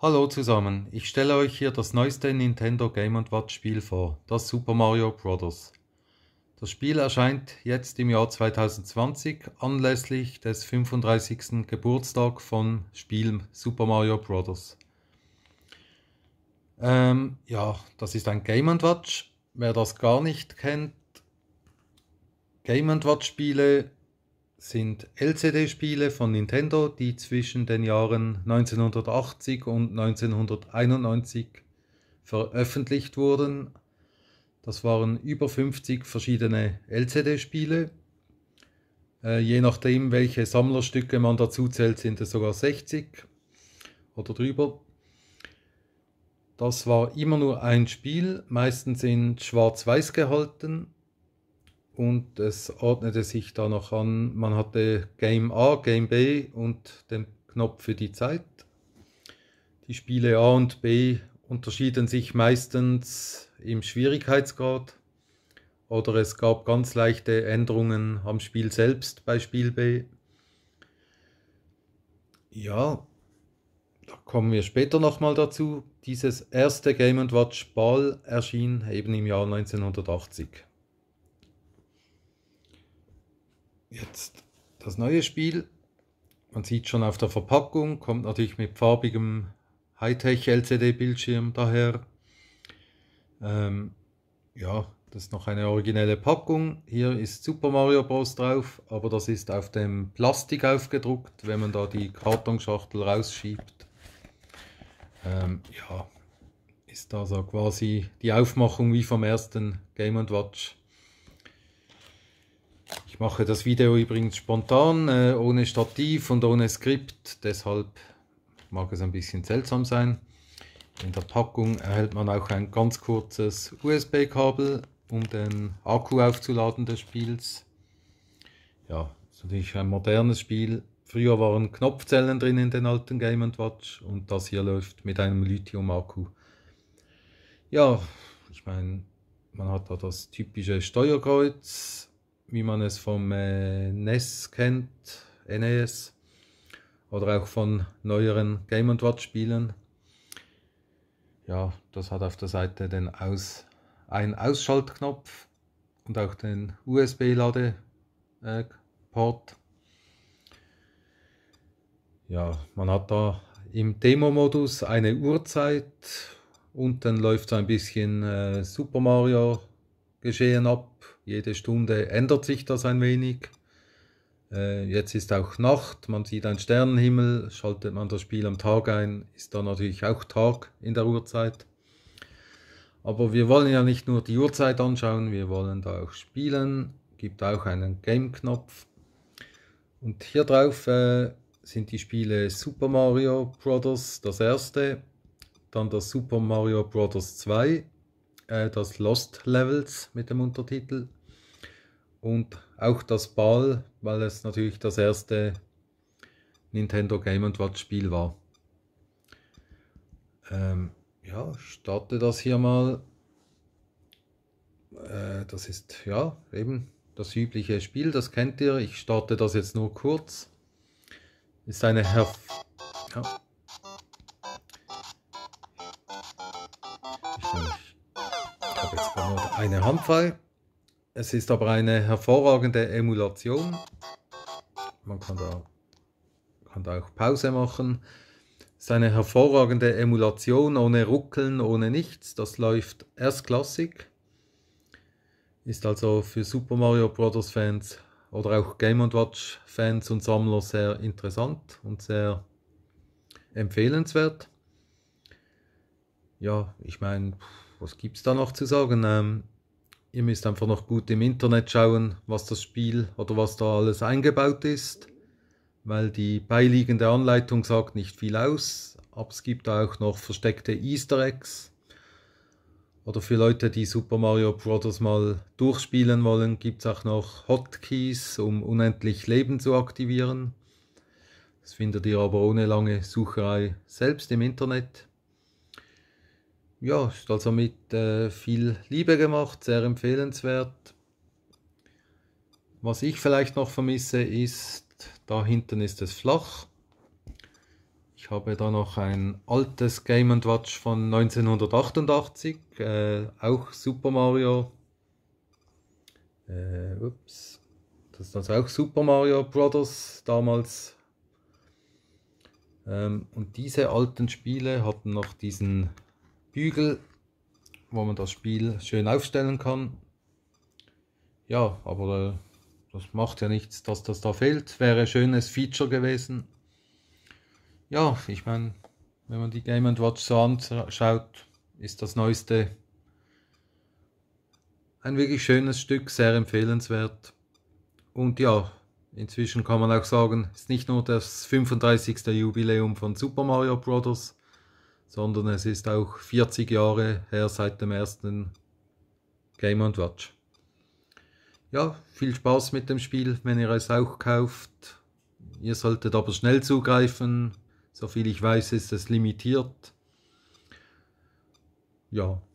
Hallo zusammen, ich stelle euch hier das neueste Nintendo Game Watch Spiel vor, das Super Mario Bros. Das Spiel erscheint jetzt im Jahr 2020 anlässlich des 35. Geburtstag von Spiel Super Mario Bros. Ähm, ja, das ist ein Game Watch. Wer das gar nicht kennt, Game Watch Spiele sind LCD-Spiele von Nintendo, die zwischen den Jahren 1980 und 1991 veröffentlicht wurden. Das waren über 50 verschiedene LCD-Spiele. Äh, je nachdem, welche Sammlerstücke man dazu zählt, sind es sogar 60 oder drüber. Das war immer nur ein Spiel, meistens in schwarz-weiß gehalten und es ordnete sich da noch an, man hatte Game A, Game B und den Knopf für die Zeit. Die Spiele A und B unterschieden sich meistens im Schwierigkeitsgrad oder es gab ganz leichte Änderungen am Spiel selbst bei Spiel B. Ja, da kommen wir später nochmal dazu. Dieses erste Game Watch Ball erschien eben im Jahr 1980. Jetzt das neue Spiel. Man sieht schon auf der Verpackung, kommt natürlich mit farbigem Hightech-LCD-Bildschirm daher. Ähm, ja, das ist noch eine originelle Packung. Hier ist Super Mario Bros. drauf, aber das ist auf dem Plastik aufgedruckt, wenn man da die Kartonschachtel rausschiebt. Ähm, ja, ist also quasi die Aufmachung wie vom ersten Game Watch. Ich mache das Video übrigens spontan, äh, ohne Stativ und ohne Skript, deshalb mag es ein bisschen seltsam sein. In der Packung erhält man auch ein ganz kurzes USB-Kabel, um den Akku aufzuladen des Spiels. Ja, ist natürlich ein modernes Spiel. Früher waren Knopfzellen drin in den alten Game Watch und das hier läuft mit einem Lithium-Akku. Ja, ich meine, man hat da das typische Steuerkreuz, wie man es vom äh, NES kennt, NES oder auch von neueren Game Watch Spielen. Ja, das hat auf der Seite den Aus einen Ausschaltknopf und auch den USB-Ladeport. Ja, man hat da im Demo-Modus eine Uhrzeit. Unten läuft so ein bisschen äh, Super Mario Geschehen ab jede Stunde ändert sich das ein wenig. Äh, jetzt ist auch Nacht, man sieht einen Sternenhimmel, schaltet man das Spiel am Tag ein, ist da natürlich auch Tag in der Uhrzeit. Aber wir wollen ja nicht nur die Uhrzeit anschauen, wir wollen da auch spielen. Gibt auch einen Game-Knopf. Und hier drauf äh, sind die Spiele Super Mario Bros. das erste, dann das Super Mario Bros. 2, äh, das Lost Levels mit dem Untertitel, und auch das Ball, weil es natürlich das erste Nintendo Game Watch Spiel war. Ähm, ja, starte das hier mal. Äh, das ist ja eben das übliche Spiel, das kennt ihr. Ich starte das jetzt nur kurz. Ist eine Herf. Ja. Ich, habe jetzt nur eine Hand frei. Es ist aber eine hervorragende Emulation. Man kann da, kann da auch Pause machen. Es ist eine hervorragende Emulation, ohne Ruckeln, ohne nichts. Das läuft erstklassig. Ist also für Super Mario Bros. Fans oder auch Game Watch Fans und Sammler sehr interessant und sehr empfehlenswert. Ja, ich meine, was gibt es da noch zu sagen? Ähm, Ihr müsst einfach noch gut im Internet schauen, was das Spiel oder was da alles eingebaut ist, weil die beiliegende Anleitung sagt nicht viel aus, aber es gibt auch noch versteckte Easter Eggs. Oder für Leute, die Super Mario Bros. mal durchspielen wollen, gibt es auch noch Hotkeys, um unendlich Leben zu aktivieren. Das findet ihr aber ohne lange Sucherei selbst im Internet ja, ist also mit äh, viel Liebe gemacht, sehr empfehlenswert. Was ich vielleicht noch vermisse ist, da hinten ist es flach. Ich habe da noch ein altes Game Watch von 1988, äh, auch Super Mario. Äh, ups. Das ist also auch Super Mario Brothers damals. Ähm, und diese alten Spiele hatten noch diesen Hügel, wo man das Spiel schön aufstellen kann. Ja, aber äh, das macht ja nichts, dass das da fehlt. Wäre ein schönes Feature gewesen. Ja, ich meine, wenn man die Game Watch so anschaut, ist das neueste ein wirklich schönes Stück, sehr empfehlenswert. Und ja, inzwischen kann man auch sagen, es ist nicht nur das 35. Jubiläum von Super Mario Bros., sondern es ist auch 40 Jahre her seit dem ersten Game Watch. Ja, viel Spaß mit dem Spiel, wenn ihr es auch kauft. Ihr solltet aber schnell zugreifen. Soviel ich weiß, ist es limitiert. Ja,